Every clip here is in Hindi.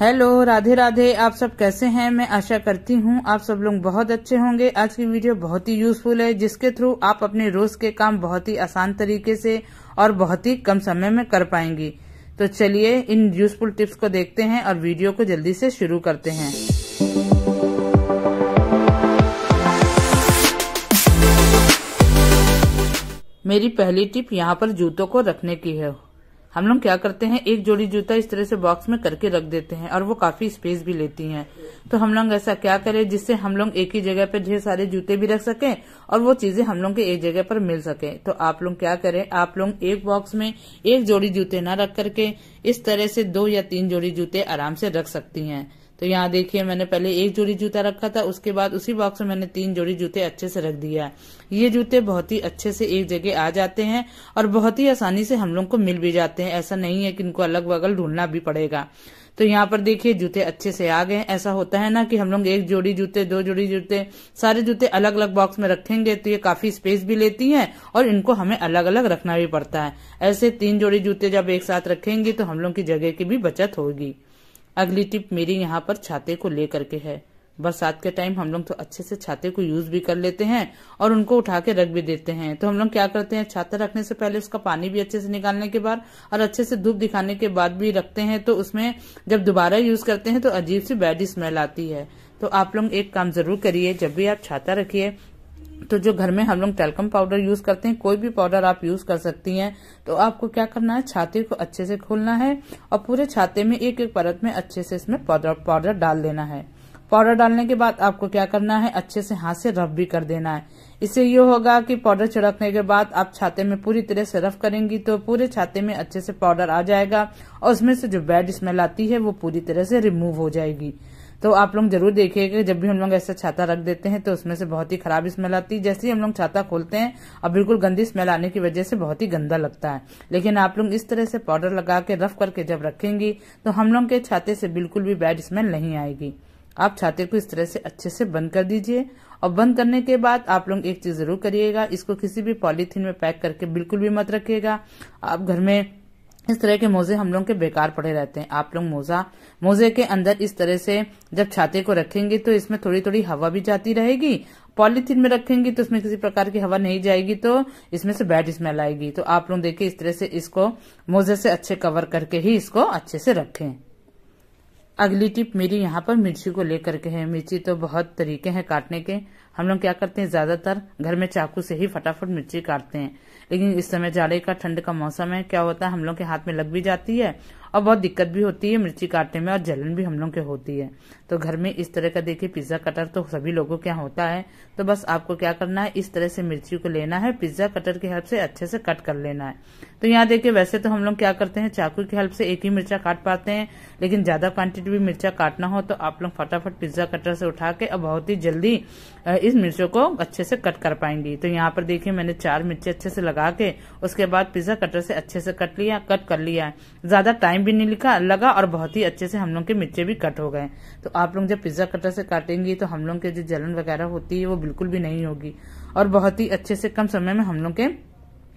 हेलो राधे राधे आप सब कैसे हैं मैं आशा करती हूं आप सब लोग बहुत अच्छे होंगे आज की वीडियो बहुत ही यूजफुल है जिसके थ्रू आप अपने रोज के काम बहुत ही आसान तरीके से और बहुत ही कम समय में कर पाएंगी तो चलिए इन यूजफुल टिप्स को देखते हैं और वीडियो को जल्दी से शुरू करते हैं मेरी पहली टिप यहाँ पर जूतों को रखने की है हम लोग क्या करते हैं एक जोड़ी जूता इस तरह से बॉक्स में करके रख देते हैं और वो काफी स्पेस भी लेती हैं तो हम लोग ऐसा क्या करें जिससे हम लोग एक ही जगह पर ढेर सारे जूते भी रख सकें और वो चीजें हम लोग के एक जगह पर मिल सके तो आप लोग क्या करें आप लोग एक बॉक्स में एक जोड़ी जूते ना रख करके इस तरह से दो या तीन जोड़ी जूते आराम से रख सकती है तो यहाँ देखिए मैंने पहले एक जोड़ी जूता रखा था उसके बाद उसी बॉक्स में मैंने तीन जोड़ी जूते अच्छे से रख दिया है ये जूते बहुत ही अच्छे से एक जगह आ जाते हैं और बहुत ही आसानी से हम लोग को मिल भी जाते हैं ऐसा नहीं है कि इनको अलग बगल ढूंढना भी पड़ेगा तो यहाँ पर देखिए जूते अच्छे से आ गए ऐसा होता है ना कि हम लोग एक जोड़ी जूते दो जोड़ी जूते सारे जूते अलग अलग बॉक्स में रखेंगे तो ये काफी स्पेस भी लेती हैं और इनको हमें अलग अलग रखना भी पड़ता है ऐसे तीन जोड़ी जूते जब एक साथ रखेंगे तो हम लोग की जगह की भी बचत होगी अगली टिप मेरी यहाँ पर छाते को लेकर के है बरसात के टाइम हम लोग तो अच्छे से छाते को यूज भी कर लेते हैं और उनको उठा के रख भी देते हैं तो हम लोग क्या करते हैं छाता रखने से पहले उसका पानी भी अच्छे से निकालने के बाद और अच्छे से धूप दिखाने के बाद भी रखते हैं तो उसमें जब दोबारा यूज करते हैं तो अजीब सी बैड स्मेल आती है तो आप लोग एक काम जरूर करिए जब भी आप छाता रखिए तो जो घर में हम लोग टेलकम पाउडर यूज करते हैं कोई भी पाउडर आप यूज कर सकती हैं तो आपको क्या करना है छाते को अच्छे से खोलना है और पूरे छाते में एक एक परत में अच्छे से इसमें पाउडर पाउडर डाल देना है पाउडर डालने के बाद आपको क्या करना है अच्छे से हाथ से रफ भी कर देना है इससे ये होगा कि पाउडर छिड़कने के बाद आप छाते में पूरी तरह से रफ करेंगी तो पूरे छाते में अच्छे से पाउडर आ जाएगा और उसमें से जो बैड स्मेल आती है वो पूरी तरह से रिमूव हो जाएगी तो आप लोग जरूर देखिएगा जब भी हम लोग ऐसा छाता रख देते हैं तो उसमें से बहुत ही खराब स्मेल आती है जैसे ही हम लोग छाता खोलते हैं और बिल्कुल गंदी स्मेल आने की वजह से बहुत ही गंदा लगता है लेकिन आप लोग इस तरह से पाउडर लगा के रफ करके जब रखेंगी तो हम लोग के छाते से बिल्कुल भी बैड स्मेल नहीं आएगी आप छाते को इस तरह से अच्छे से बंद कर दीजिए और बंद करने के बाद आप लोग एक चीज जरूर करिएगा इसको किसी भी पॉलीथीन में पैक करके बिल्कुल भी मत रखिएगा आप घर में इस तरह के मोजे हम लोग के बेकार पड़े रहते हैं आप लोग मोजा मोजे के अंदर इस तरह से जब छाते को रखेंगे तो इसमें थोड़ी थोड़ी हवा भी जाती रहेगी पॉलीथीन में रखेंगे तो इसमें किसी प्रकार की हवा नहीं जाएगी तो इसमें से बैड स्मेल आएगी तो आप लोग देखिए इस तरह से इसको मोजे से अच्छे कवर करके ही इसको अच्छे से रखें अगली टिप मेरी यहाँ पर मिर्ची को लेकर के है मिर्ची तो बहुत तरीके हैं काटने के हम लोग क्या करते हैं ज्यादातर घर में चाकू से ही फटाफट मिर्ची काटते हैं लेकिन इस समय जाड़े का ठंड का मौसम है क्या होता है हम लोग के हाथ में लग भी जाती है और बहुत दिक्कत भी होती है मिर्ची काटने में और जलन भी हम लोग के होती है तो घर में इस तरह का देखिए पिज्जा कटर तो सभी लोगों के यहाँ होता है तो बस आपको क्या करना है इस तरह से मिर्ची को लेना है पिज्जा कटर की हेल्प से अच्छे से कट कर लेना है तो यहाँ देखिए वैसे तो हम लोग क्या करते हैं चाकू की हेल्प से एक ही मिर्चा काट पाते हैं लेकिन ज्यादा क्वांटिटी भी मिर्चा काटना हो तो आप लोग फटाफट पिज्जा कटर से उठा के और बहुत ही जल्दी इस मिर्चों को अच्छे से कट कर पाएंगी तो यहाँ पर देखिए मैंने चार मिर्चे अच्छे से लगा के उसके बाद पिज्जा कटर से अच्छे से कट लिया कट कर लिया ज्यादा टाइम टाइम भी नहीं लिखा लगा और बहुत ही अच्छे से हम लोग के मिर्चे भी कट हो गए तो आप लोग जब पिज्जा कटर से काटेंगे तो हम लोग के जो जलन वगैरह होती है वो बिल्कुल भी नहीं होगी और बहुत ही अच्छे से कम समय में हम लोग के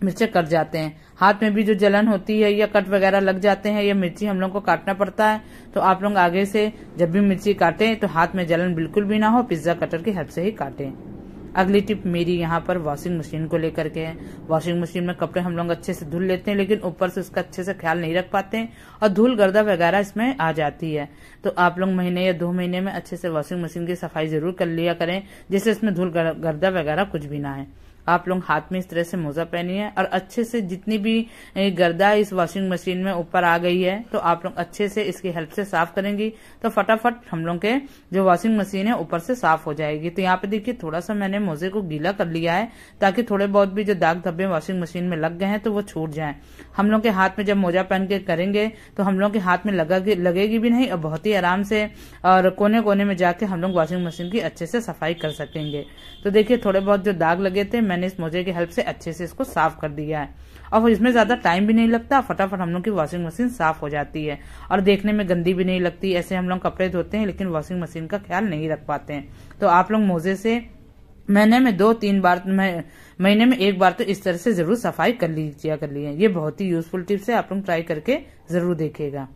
मिर्चे कट जाते हैं हाथ में भी जो जलन होती है या कट वगैरह लग जाते हैं या मिर्ची हम लोग को काटना पड़ता है तो आप लोग आगे से जब भी मिर्ची काटें तो हाथ में जलन बिल्कुल भी ना हो पिज्जा कटर की हेल्प से ही काटें अगली टिप मेरी यहाँ पर वॉशिंग मशीन को लेकर के है वॉशिंग मशीन में कपड़े हम लोग अच्छे से धुल लेते हैं लेकिन ऊपर से उसका अच्छे से ख्याल नहीं रख पाते हैं और धूल गर्दा वगैरह इसमें आ जाती है तो आप लोग महीने या दो महीने में अच्छे से वॉशिंग मशीन की सफाई जरूर कर लिया करें जिससे इसमें धूल गर्दा वगैरह कुछ भी ना है आप लोग हाथ में इस तरह से मोजा पहनी है और अच्छे से जितनी भी गर्दा इस वॉशिंग मशीन में ऊपर आ गई है तो आप लोग अच्छे से इसकी हेल्प से साफ करेंगी तो फटाफट हम लोग के जो वॉशिंग मशीन है ऊपर से साफ हो जाएगी तो यहाँ पे देखिए थोड़ा सा मैंने मोजे को गीला कर लिया है ताकि थोड़े बहुत भी जो दाग धब्बे वॉशिंग मशीन में लग गए हैं तो वो छूट जाए हम लोग के हाथ में जब मोजा पहन के करेंगे तो हम लोग के हाथ में लगेगी भी नहीं और बहुत ही आराम से और कोने कोने में जाके हम लोग वॉशिंग मशीन की अच्छे से सफाई कर सकेंगे तो देखिये थोड़े बहुत जो दाग लगे थे मैंने इस मोजे की हेल्प से अच्छे से इसको साफ कर दिया है और इसमें ज्यादा टाइम भी नहीं लगता फटाफट हम लोग की वॉशिंग मशीन साफ हो जाती है और देखने में गंदी भी नहीं लगती ऐसे हम लोग कपड़े धोते हैं लेकिन वॉशिंग मशीन का ख्याल नहीं रख पाते हैं तो आप लोग मोजे से महीने में दो तीन बार महीने में एक बार तो इस तरह से जरूर सफाई कर लीजिए कर लिए ये बहुत ही यूजफुल टिप्स है आप लोग ट्राई करके जरूर देखेगा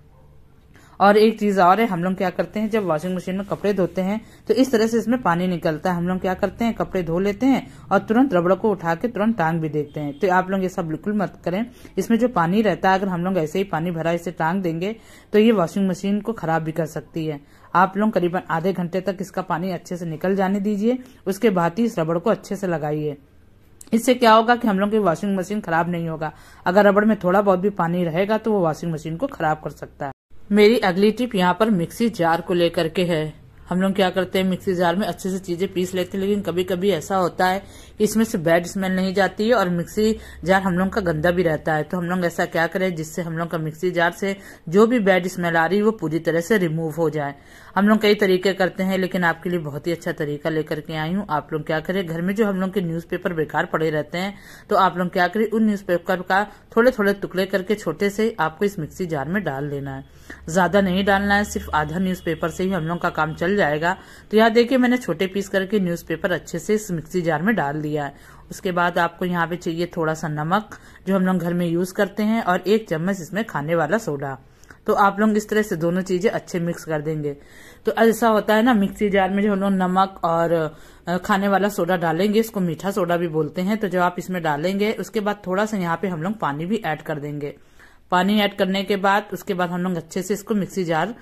और एक चीज और है हम लोग क्या करते हैं जब वॉशिंग मशीन में कपड़े धोते हैं तो इस तरह से इसमें पानी निकलता है हम लोग क्या करते हैं कपड़े धो लेते हैं और तुरंत रबड़ को उठा के तुरंत टांग भी देखते हैं तो आप लोग ये सब बिल्कुल मत करें इसमें जो पानी रहता है अगर हम लोग ऐसे ही पानी भरा इसे टांग देंगे तो ये वॉशिंग मशीन को खराब भी कर सकती है आप लोग करीबन आधे घंटे तक इसका पानी अच्छे से निकल जाने दीजिए उसके बाद ही इस रबड़ को अच्छे से लगाइए इससे क्या होगा कि हम लोग की वॉशिंग मशीन खराब नहीं होगा अगर रबड़ में थोड़ा बहुत भी पानी रहेगा तो वो वॉशिंग मशीन को खराब कर सकता है मेरी अगली टिप यहाँ पर मिक्सी जार को लेकर के है हम लोग क्या करते हैं मिक्सी जार में अच्छे से चीजें पीस लेते हैं लेकिन कभी कभी ऐसा होता है इसमें से बैड स्मेल नहीं जाती है और मिक्सी जार हम लोग का गंदा भी रहता है तो हम लोग ऐसा क्या करें जिससे हम लोग का मिक्सी जार से जो भी बैड स्मेल आ रही है वो पूरी तरह से रिमूव हो जाए हम लोग कई तरीके करते हैं लेकिन आपके लिए बहुत ही अच्छा तरीका लेकर के आई हूँ आप लोग क्या करें घर में जो हम लोग के न्यूज बेकार पड़े रहते हैं तो आप लोग क्या करें उन न्यूज का थोड़े थोड़े टुकड़े करके छोटे से आपको इस मिक्सी जार में डाल लेना है ज़्यादा नहीं डालना है सिर्फ आधा न्यूज से ही हम लोग का काम चल जाएगा तो यहाँ देखिये मैंने छोटे पीस करके न्यूज अच्छे से इस मिक्सी जार में डाल दिया लिया है उसके बाद आपको यहाँ पे चाहिए थोड़ा सा नमक जो हम लोग घर में यूज करते हैं और एक चम्मच इसमें खाने वाला सोडा तो आप लोग इस तरह से दोनों चीजें अच्छे मिक्स कर देंगे तो ऐसा होता है ना मिक्सी जार में जो हम लोग नमक और खाने वाला सोडा डालेंगे इसको मीठा सोडा भी बोलते हैं तो जब आप इसमें डालेंगे उसके बाद थोड़ा सा यहाँ पे हम लोग पानी भी ऐड कर देंगे पानी ऐड करने के बाद उसके बाद हम लोग अच्छे से इसको मिक्सी जार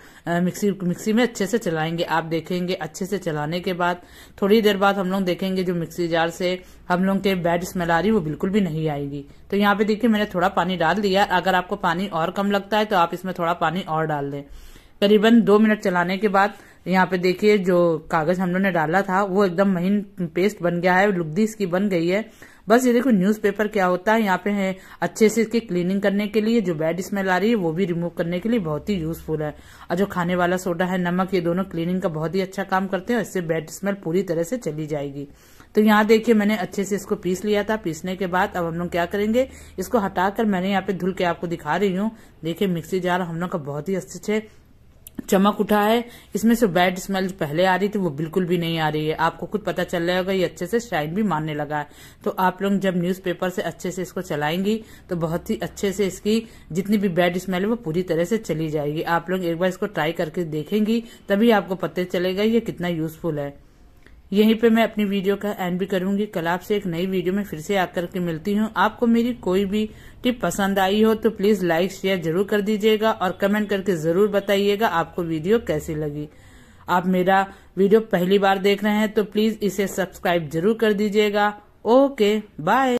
मिक्सी मिक्सी में अच्छे से चलाएंगे आप देखेंगे अच्छे से चलाने के बाद थोड़ी देर बाद हम लोग देखेंगे जो मिक्सी जार से हम लोग के बैड स्मेल आ रही वो बिल्कुल भी नहीं आएगी तो यहाँ पे देखिए मैंने थोड़ा पानी डाल दिया अगर आपको पानी और कम लगता है तो आप इसमें थोड़ा पानी और डाल दें करीबन दो मिनट चलाने के बाद यहाँ पे देखिए जो कागज हम लोग ने डाला था वो एकदम महीन पेस्ट बन गया है लुगदी इसकी बन गई है बस ये देखो न्यूज़पेपर क्या होता है यहाँ पे है अच्छे से इसकी क्लीनिंग करने के लिए जो बैड स्मेल आ रही है वो भी रिमूव करने के लिए बहुत ही यूजफुल है और जो खाने वाला सोडा है नमक ये दोनों क्लीनिंग का बहुत ही अच्छा काम करते हैं इससे बैड स्मेल पूरी तरह से चली जाएगी तो यहाँ देखिए मैंने अच्छे से इसको पीस लिया था पीसने के बाद अब हम लोग क्या करेंगे इसको हटाकर मैंने यहाँ पे धुल के आपको दिखा रही हूँ देखिए मिक्सी जार हम लोग का बहुत ही अच्छे चमक उठा है इसमें से बैड स्मेल जो पहले आ रही थी वो बिल्कुल भी नहीं आ रही है आपको खुद पता चल रहा होगा ये अच्छे से शाइन भी मारने लगा है तो आप लोग जब न्यूज़पेपर से अच्छे से इसको चलाएंगी तो बहुत ही अच्छे से इसकी जितनी भी बैड स्मेल है वो पूरी तरह से चली जाएगी आप लोग एक बार इसको ट्राई करके देखेंगी तभी आपको पता चलेगा ये कितना यूजफुल है यहीं पे मैं अपनी वीडियो का एंड भी करूंगी कल आपसे एक नई वीडियो में फिर से आकर के मिलती हूँ आपको मेरी कोई भी टिप पसंद आई हो तो प्लीज लाइक शेयर जरूर कर दीजिएगा और कमेंट करके जरूर बताइएगा आपको वीडियो कैसी लगी आप मेरा वीडियो पहली बार देख रहे हैं तो प्लीज इसे सब्सक्राइब जरूर कर दीजिएगा ओके बाय